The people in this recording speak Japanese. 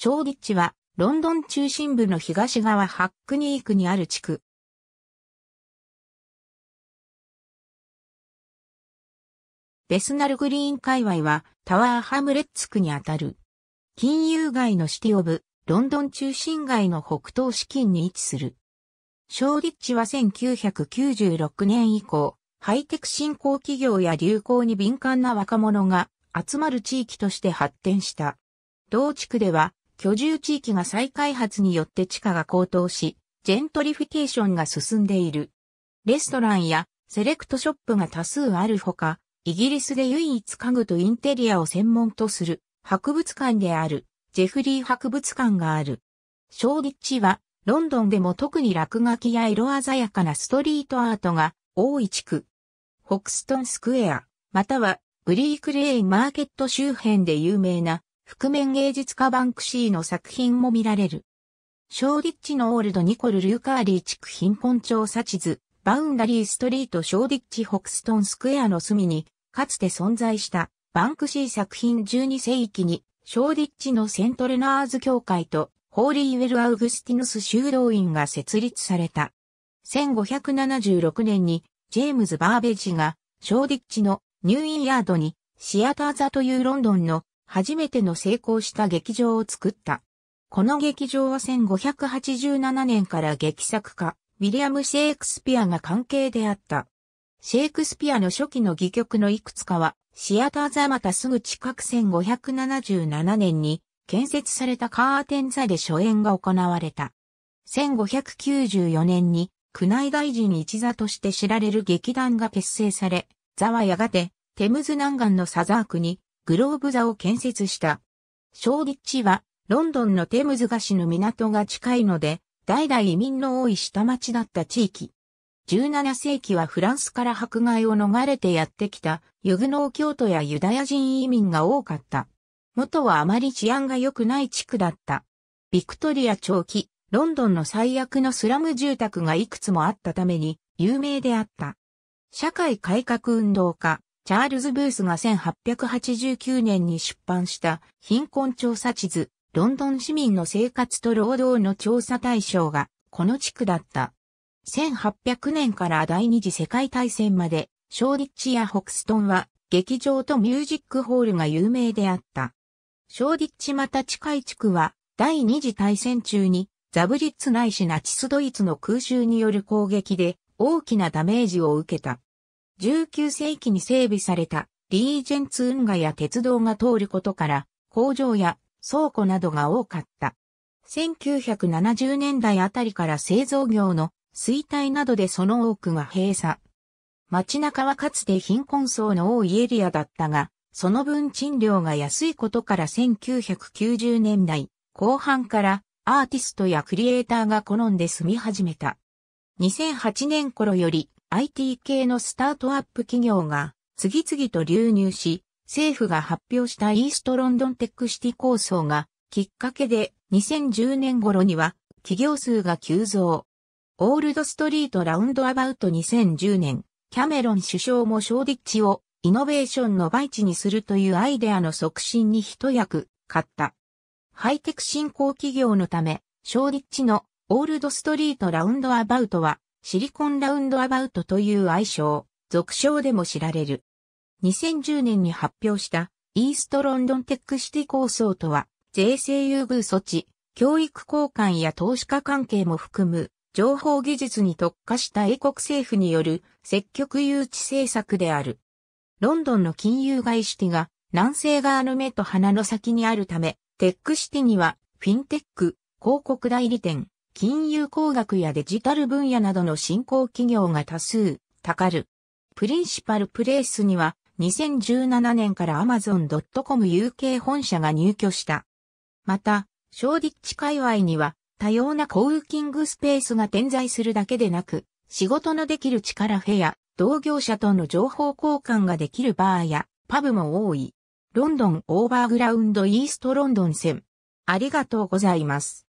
ショーディッチは、ロンドン中心部の東側ハックニー区にある地区。ベスナルグリーン界隈は、タワーハムレッツ区にあたる。金融街のシティオブ、ロンドン中心街の北東資金に位置する。ショーディッチは1996年以降、ハイテク振興企業や流行に敏感な若者が集まる地域として発展した。同地区では居住地域が再開発によって地価が高騰し、ジェントリフィケーションが進んでいる。レストランやセレクトショップが多数あるほか、イギリスで唯一家具とインテリアを専門とする博物館であるジェフリー博物館がある。ショーッチはロンドンでも特に落書きや色鮮やかなストリートアートが多い地区。ホクストンスクエア、またはグリークレーンマーケット周辺で有名な覆面芸術家バンクシーの作品も見られる。ショーディッチのオールドニコル・ルーカーリー地区貧困調査地図、バウンダリーストリートショーディッチ・ホクストン・スクエアの隅に、かつて存在したバンクシー作品12世紀に、ショーディッチのセントレナーズ教会とホーリーウェル・アウグスティヌス修道院が設立された。1576年にジェームズ・バーベジがショーディッチのニューインヤードにシアターザというロンドンの初めての成功した劇場を作った。この劇場は1587年から劇作家、ウィリアム・シェイクスピアが関係であった。シェイクスピアの初期の戯曲のいくつかは、シアターザまたすぐ近く1577年に建設されたカーテン座で初演が行われた。1594年に宮内大臣一座として知られる劇団が結成され、座はやがてテムズ南岸のサザークにグローブ座を建設した。ショーディッチは、ロンドンのテムズ河子の港が近いので、代々移民の多い下町だった地域。17世紀はフランスから迫害を逃れてやってきたユグノー教徒やユダヤ人移民が多かった。元はあまり治安が良くない地区だった。ビクトリア長期、ロンドンの最悪のスラム住宅がいくつもあったために有名であった。社会改革運動家、チャールズ・ブースが1889年に出版した貧困調査地図、ロンドン市民の生活と労働の調査対象がこの地区だった。1800年から第二次世界大戦まで、ショーリッチやホクストンは劇場とミュージックホールが有名であった。ショーリッチまた近い地区は第二次大戦中にザブリッツないしナチスドイツの空襲による攻撃で大きなダメージを受けた。19世紀に整備されたリージェンツ運河や鉄道が通ることから工場や倉庫などが多かった。1970年代あたりから製造業の衰退などでその多くが閉鎖。街中はかつて貧困層の多いエリアだったが、その分賃料が安いことから1990年代後半からアーティストやクリエイターが好んで住み始めた。2008年頃より IT 系のスタートアップ企業が次々と流入し、政府が発表したイーストロンドンテックシティ構想がきっかけで2010年頃には企業数が急増。オールドストリートラウンドアバウト2010年、キャメロン首相も小立地をイノベーションの倍地にするというアイデアの促進に一役買った。ハイテク振興企業のため、小立地のオールドストリートラウンドアバウトはシリコンラウンドアバウトという愛称、俗称でも知られる。2010年に発表したイーストロンドンテックシティ構想とは、税制優遇措置、教育交換や投資家関係も含む、情報技術に特化した英国政府による積極誘致政策である。ロンドンの金融外資ティが南西側の目と鼻の先にあるため、テックシティにはフィンテック、広告代理店、金融工学やデジタル分野などの新興企業が多数、たかる。プリンシパルプレイスには2017年から Amazon.com UK 本社が入居した。また、ショーディッチ界隈には多様なコウーキングスペースが点在するだけでなく、仕事のできる力フェア、同業者との情報交換ができるバーやパブも多い。ロンドンオーバーグラウンドイーストロンドン線。ありがとうございます。